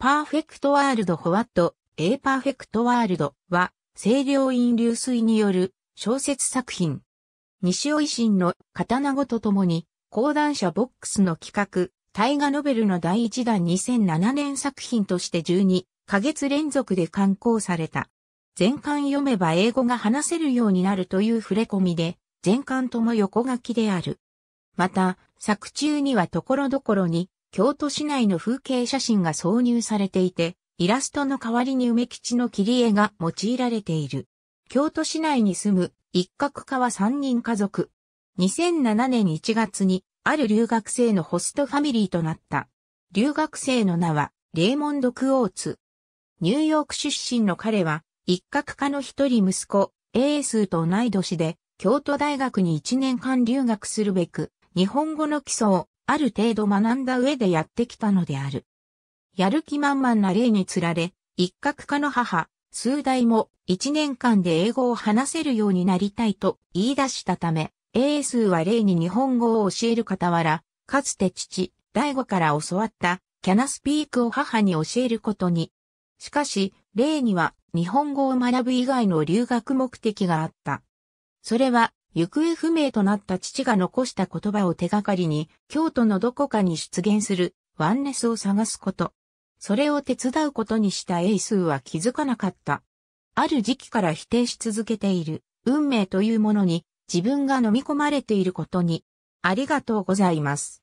パーフェクトワールドホワット、A パーフェクトワールドは、清涼院流水による小説作品。西尾維新の刀子とともに、講談社ボックスの企画、大河ノベルの第1弾2007年作品として12ヶ月連続で刊行された。全巻読めば英語が話せるようになるという触れ込みで、全巻とも横書きである。また、作中にはところどころに京都市内の風景写真が挿入されていて、イラストの代わりに梅吉の切り絵が用いられている。京都市内に住む一角川3人家族。2007年1月にある留学生のホストファミリーとなった。留学生の名はレーモンド・クオーツ。ニューヨーク出身の彼は一角家の一人息子、エースと同い年で、京都大学に1年間留学するべく、日本語の基礎をある程度学んだ上でやってきたのである。やる気満々な例につられ、一角化の母、数代も一年間で英語を話せるようになりたいと言い出したため、英数は例に日本語を教える傍ら、かつて父、大悟から教わったキャナスピークを母に教えることに。しかし、例には日本語を学ぶ以外の留学目的があった。それは行方不明となった父が残した言葉を手がかりに、京都のどこかに出現するワンネスを探すこと。それを手伝うことにしたエイスーは気づかなかった。ある時期から否定し続けている運命というものに自分が飲み込まれていることに。ありがとうございます。